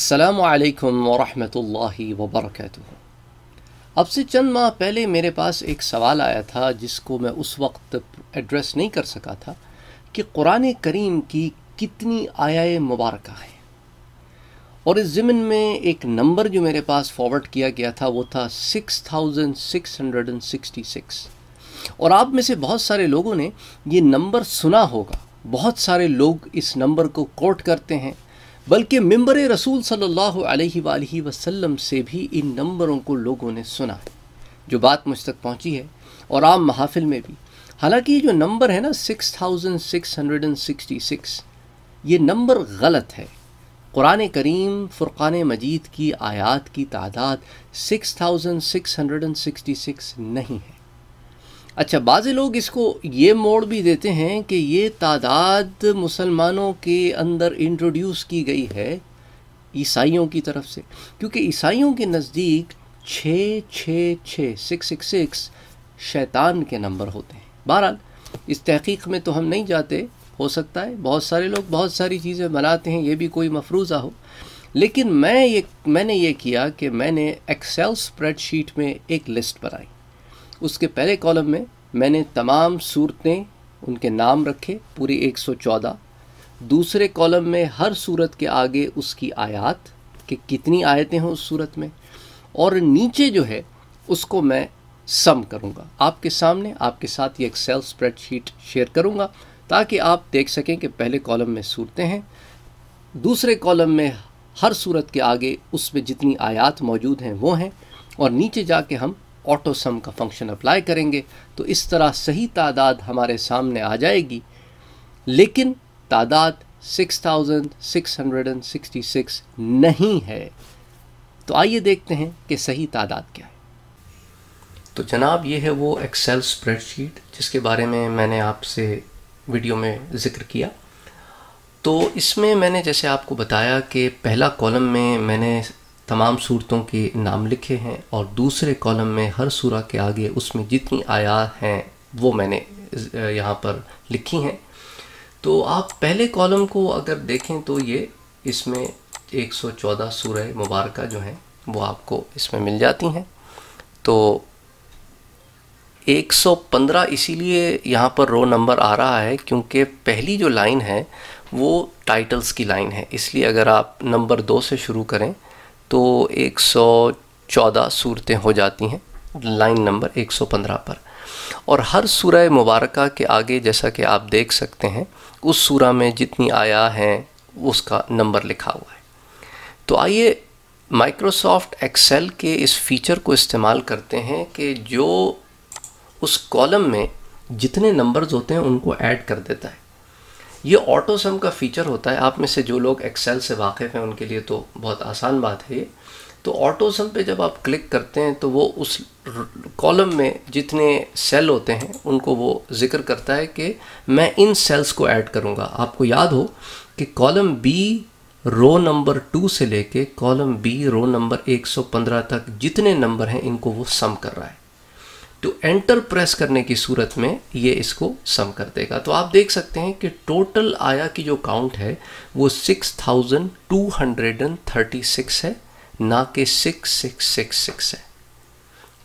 अस्सलाम वालेकुम वरहमतुल्लाहि वबरकatuह अब से चंद माह पहले मेरे पास एक सवाल आया था जिसको मैं उस वक्त एड्रेस नहीं कर सका था कि कुरान करीम की कितनी आयाए मुबारक हैं और इस ज़िमन में एक नंबर जो मेरे पास फॉरवर्ड किया गया था वो था 6666 और आप में से बहुत सारे लोगों ने ये नंबर सुना होगा बहुत सारे लोग इस नंबर को कोट करते हैं बल्कि मम्बर रसूल सल्लल्लाहु अलैहि वसल्लम से भी इन नंबरों को लोगों ने सुना जो बात मुझ तक पहुँची है और आम महाफिल में भी हालांकि ये जो नंबर है ना six thousand six hundred and sixty six ये नंबर गलत है कुरान करीम फ़ुरान मजीद की आयात की तादाद six thousand six hundred and sixty six नहीं है अच्छा बाज़ लोग इसको ये मोड़ भी देते हैं कि ये तादाद मुसलमानों के अंदर इंट्रोड्यूस की गई है ईसाइयों की तरफ से क्योंकि ईसाइयों के नज़दीक छः छः छः सिक्स सिक्स सिक्स शैतान के नंबर होते हैं बहरहाल इस तहकीक में तो हम नहीं जाते हो सकता है बहुत सारे लोग बहुत सारी चीज़ें बनाते हैं ये भी कोई मफरूज़ा हो लेकिन मैं ये मैंने ये किया कि मैंने एक्सेल स्प्रेडशीट में एक लिस्ट बनाई उसके पहले कॉलम में मैंने तमाम सूरतें उनके नाम रखे पूरी 114 दूसरे कॉलम में हर सूरत के आगे उसकी आयात कि कितनी आयतें हैं उस सूरत में और नीचे जो है उसको मैं सम करूँगा आपके सामने आपके साथ ये एक्सेल स्प्रेडशीट शेयर करूँगा ताकि आप देख सकें कि पहले कॉलम में सूरतें हैं दूसरे कॉलम में हर सूरत के आगे उसमें जितनी आयात मौजूद हैं वो हैं और नीचे जाके हम ऑटो सम का फंक्शन अप्लाई करेंगे तो इस तरह सही तादाद हमारे सामने आ जाएगी लेकिन तादाद 6,666 नहीं है तो आइए देखते हैं कि सही तादाद क्या है तो जनाब ये है वो एक्सेल स्प्रेडशीट जिसके बारे में मैंने आपसे वीडियो में ज़िक्र किया तो इसमें मैंने जैसे आपको बताया कि पहला कॉलम में मैंने तमाम सूरतों के नाम लिखे हैं और दूसरे कॉलम में हर सूर के आगे उसमें जितनी आया हैं वो मैंने यहाँ पर लिखी हैं तो आप पहले कॉलम को अगर देखें तो ये इसमें 114 सूरह मुबारक जो हैं वो आपको इसमें मिल जाती हैं तो 115 इसीलिए यहाँ पर रो नंबर आ रहा है क्योंकि पहली जो लाइन है वो टाइटल्स की लाइन है इसलिए अगर आप नंबर दो से शुरू करें तो 114 सूरतें हो जाती हैं लाइन नंबर 115 पर और हर सूरह मुबारक के आगे जैसा कि आप देख सकते हैं उस सूरा में जितनी आया हैं उसका नंबर लिखा हुआ है तो आइए माइक्रोसॉफ्ट एक्सेल के इस फीचर को इस्तेमाल करते हैं कि जो उस कॉलम में जितने नंबर्स होते हैं उनको ऐड कर देता है ये ऑटो सम का फीचर होता है आप में से जो लोग एक्सेल से वाकिफ़ हैं उनके लिए तो बहुत आसान बात है तो ऑटो सम पे जब आप क्लिक करते हैं तो वो उस कॉलम में जितने सेल होते हैं उनको वो जिक्र करता है कि मैं इन सेल्स को ऐड करूँगा आपको याद हो कि column B row number two से लेके कॉलम बी रो नंबर 115 तक जितने नंबर हैं इनको वो सम कर रहा है टू एंटर प्रेस करने की सूरत में ये इसको सम कर देगा तो आप देख सकते हैं कि टोटल आया की जो काउंट है वो 6236 है ना कि 6666 है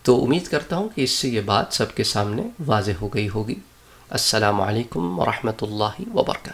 तो उम्मीद करता हूँ कि इससे ये बात सबके सामने वाज हो गई होगी असलकम वरहमल वर्का